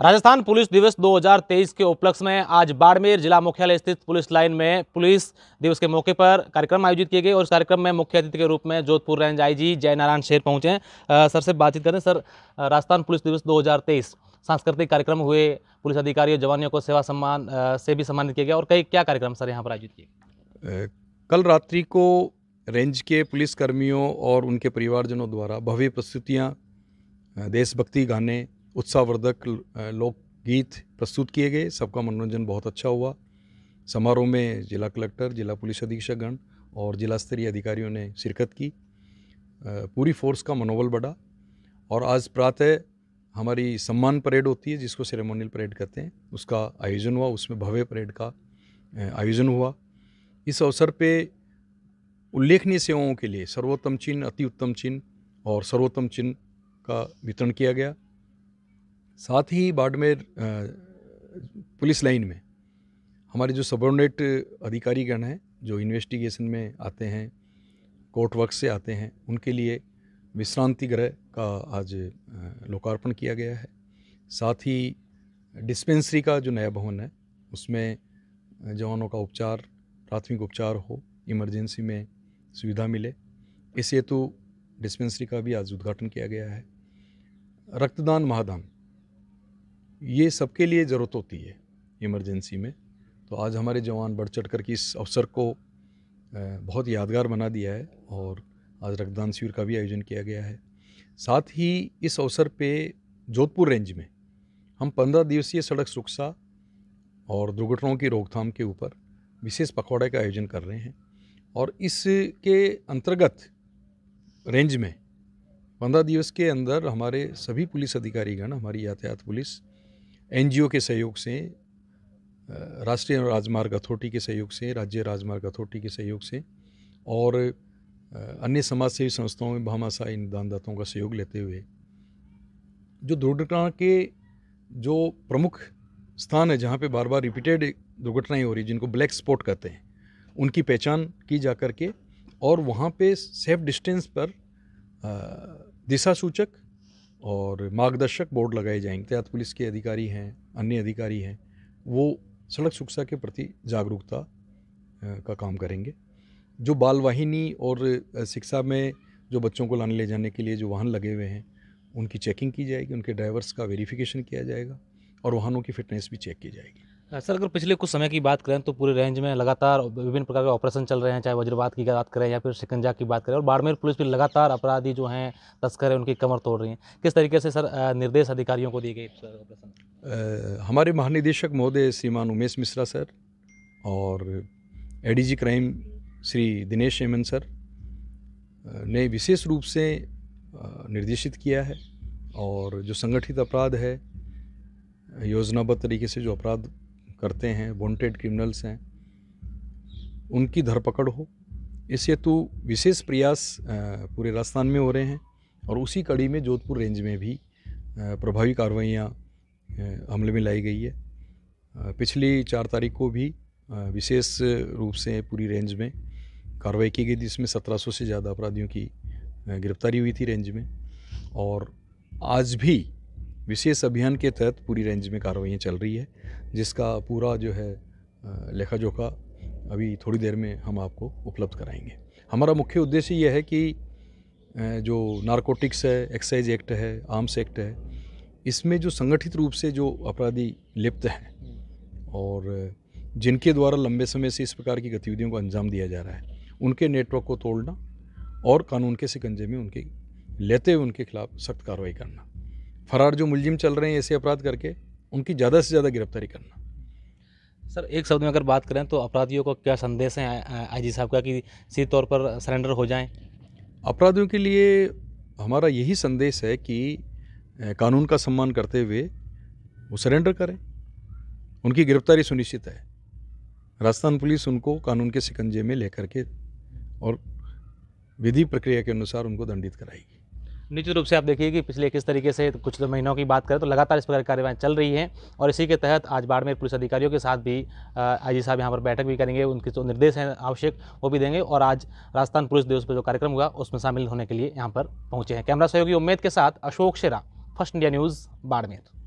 Rajasthan police दिवस 2023 के उपलक्ष्य में आज बाड़मेर जिला मुख्यालय स्थित पुलिस लाइन में पुलिस दिवस के मौके पर कार्यक्रम आयोजित किए गए और इस कार्यक्रम में मुख्य अतिथि के रूप में जोधपुर रेंज आईजी जयनारायण शेर पहुंचे सर से बातचीत करें सर राजस्थान पुलिस दिवस 2023 सांस्कृतिक कार्यक्रम हुए पुलिस अधिकारी और जवानियों को सेवा सम्मान से भी सम्मानित किया गया और कई क्या कार्यक्रम सर यहाँ पर आयोजित किए कल रात्रि को रेंज के पुलिसकर्मियों और उनके परिवारजनों द्वारा भव्य प्रस्तुतियाँ देशभक्ति गाने उत्साहवर्धक लोकगीत प्रस्तुत किए गए सबका मनोरंजन बहुत अच्छा हुआ समारोह में जिला कलेक्टर जिला पुलिस अधीक्षकगण और जिला स्तरीय अधिकारियों ने शिरकत की पूरी फोर्स का मनोबल बढ़ा और आज प्रातः हमारी सम्मान परेड होती है जिसको सेरेमोनियल परेड कहते हैं उसका आयोजन हुआ उसमें भव्य परेड का आयोजन हुआ इस अवसर पे उल्लेखनीय सेवाओं के लिए सर्वोत्तम चिन्ह अति उत्तम चिन्ह और सर्वोत्तम चिन्ह का वितरण किया गया साथ ही बाड़मेर पुलिस लाइन में हमारे जो सबोर्डिनेट अधिकारीगण हैं जो इन्वेस्टिगेशन में आते हैं कोर्ट वर्क से आते हैं उनके लिए विश्रांति ग्रह का आज लोकार्पण किया गया है साथ ही डिस्पेंसरी का जो नया भवन है उसमें जवानों का उपचार प्राथमिक उपचार हो इमरजेंसी में सुविधा मिले इस हेतु डिस्पेंसरी का भी आज उद्घाटन किया गया है रक्तदान महादान ये सबके लिए ज़रूरत होती है इमरजेंसी में तो आज हमारे जवान बढ़ चढ़ कर के इस अवसर को बहुत यादगार बना दिया है और आज रक्तदान शिविर का भी आयोजन किया गया है साथ ही इस अवसर पे जोधपुर रेंज में हम पंद्रह दिवसीय सड़क सुरक्षा और दुर्घटनाओं की रोकथाम के ऊपर विशेष पखवाड़े का आयोजन कर रहे हैं और इसके अंतर्गत रेंज में पंद्रह दिवस के अंदर हमारे सभी पुलिस अधिकारीगण हमारी यातायात पुलिस एनजीओ के सहयोग से राष्ट्रीय राजमार्ग अथॉरिटी के सहयोग से राज्य राजमार्ग अथॉरिटी के सहयोग से और अन्य समाज सेवी संस्थाओं में भामाशाह इन दानदाताओं का सहयोग लेते हुए जो दुर्घटना के जो प्रमुख स्थान है जहाँ पे बार बार रिपीटेड दुर्घटनाएं हो रही जिनको ब्लैक स्पॉट कहते हैं उनकी पहचान की जा करके और वहाँ पे सेफ डिस्टेंस पर दिशा सूचक और मार्गदर्शक बोर्ड लगाए जाएंगे तहत पुलिस के अधिकारी हैं अन्य अधिकारी हैं वो सड़क सुरक्षा के प्रति जागरूकता का काम करेंगे जो बाल वाहिनी और शिक्षा में जो बच्चों को लाने ले जाने के लिए जो वाहन लगे हुए हैं उनकी चेकिंग की जाएगी उनके ड्राइवर्स का वेरिफिकेशन किया जाएगा और वाहनों की फ़िटनेस भी चेक की जाएगी सर अगर पिछले कुछ समय की बात करें तो पूरे रेंज में लगातार विभिन्न प्रकार के ऑपरेशन चल रहे हैं चाहे वज्रवाद की बात करें या फिर शिकंजा की बात करें और बाड़मेर पुलिस भी लगातार अपराधी जो हैं तस्कर हैं उनकी कमर तोड़ रही हैं किस तरीके से सर निर्देश अधिकारियों को दिए गए हमारे महानिदेशक महोदय श्रीमान उमेश मिश्रा सर और ADG crime Shri Dinesh Heman sir ने विशेष रूप से निर्देशित किया है और जो संगठित अपराध है योजनाबद्ध तरीके से जो अपराध करते हैं वॉन्टेड क्रिमिनल्स हैं उनकी धरपकड़ हो इस हेतु विशेष प्रयास पूरे राजस्थान में हो रहे हैं और उसी कड़ी में जोधपुर रेंज में भी प्रभावी कार्रवाइयाँ हमले में लाई गई है पिछली चार तारीख को भी विशेष रूप से पूरी रेंज में कार्रवाई की गई थी जिसमें 1700 से ज़्यादा अपराधियों की गिरफ्तारी हुई थी रेंज में और आज भी विशेष अभियान के तहत पूरी रेंज में कार्रवाइयाँ चल रही है जिसका पूरा जो है लेखा जोखा अभी थोड़ी देर में हम आपको उपलब्ध कराएंगे हमारा मुख्य उद्देश्य यह है कि जो नारकोटिक्स है एक्साइज एक्ट है आर्म्स एक्ट है इसमें जो संगठित रूप से जो अपराधी लिप्त हैं और जिनके द्वारा लंबे समय से इस प्रकार की गतिविधियों को अंजाम दिया जा रहा है उनके नेटवर्क को तोड़ना और कानून के सिकंजे में उनके लेते हुए उनके खिलाफ सख्त कार्रवाई करना फरार जो मुलजिम चल रहे हैं ऐसे अपराध करके उनकी ज़्यादा से ज़्यादा गिरफ्तारी करना सर एक शब्द में अगर बात करें तो अपराधियों को क्या संदेश है आई जी साहब का कि सीधे तौर पर सरेंडर हो जाएं अपराधियों के लिए हमारा यही संदेश है कि कानून का सम्मान करते हुए वो सरेंडर करें उनकी गिरफ्तारी सुनिश्चित है राजस्थान पुलिस उनको कानून के शिकंजे में लेकर के और विधि प्रक्रिया के अनुसार उनको दंडित कराएगी निश्चित रूप से आप देखिए कि पिछले किस तरीके से कुछ तो महीनों की बात करें तो लगातार इस प्रकार की कार्यवाही चल रही है और इसी के तहत आज बाड़मेर पुलिस अधिकारियों के साथ भी आई साहब यहाँ पर बैठक भी करेंगे उनके जो निर्देश हैं आवश्यक वो भी देंगे और आज राजस्थान पुलिस दिवस पर जो कार्यक्रम हुआ उसमें शामिल होने के लिए यहाँ पर पहुँचे हैं कैमरा सहयोगी उम्मेद के साथ Ashok Shera first India news Barmer